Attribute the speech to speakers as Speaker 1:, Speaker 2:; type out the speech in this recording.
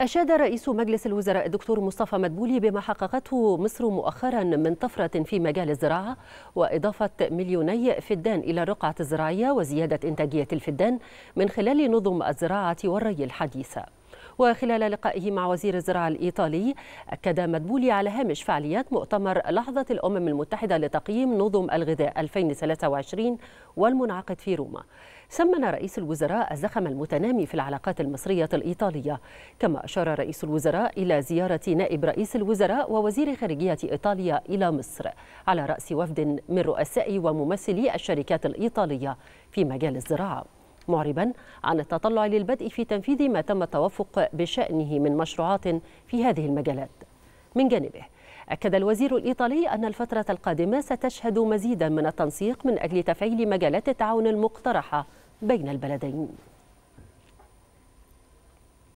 Speaker 1: أشاد رئيس مجلس الوزراء الدكتور مصطفى مدبولي بما حققته مصر مؤخرا من طفرة في مجال الزراعة وإضافة مليوني فدان إلى الرقعة الزراعية وزيادة إنتاجية الفدان من خلال نظم الزراعة والري الحديثة وخلال لقائه مع وزير الزراعة الإيطالي أكد مدبولي على هامش فعاليات مؤتمر لحظة الأمم المتحدة لتقييم نظم الغذاء 2023 والمنعقد في روما سمن رئيس الوزراء الزخم المتنامي في العلاقات المصرية الإيطالية كما أشار رئيس الوزراء إلى زيارة نائب رئيس الوزراء ووزير خارجية إيطاليا إلى مصر على رأس وفد من رؤساء وممثلي الشركات الإيطالية في مجال الزراعة معربا عن التطلع للبدء في تنفيذ ما تم التوافق بشأنه من مشروعات في هذه المجالات من جانبه أكد الوزير الإيطالي أن الفترة القادمة ستشهد مزيدا من التنسيق من أجل تفعيل مجالات التعاون المقترحة بين البلدين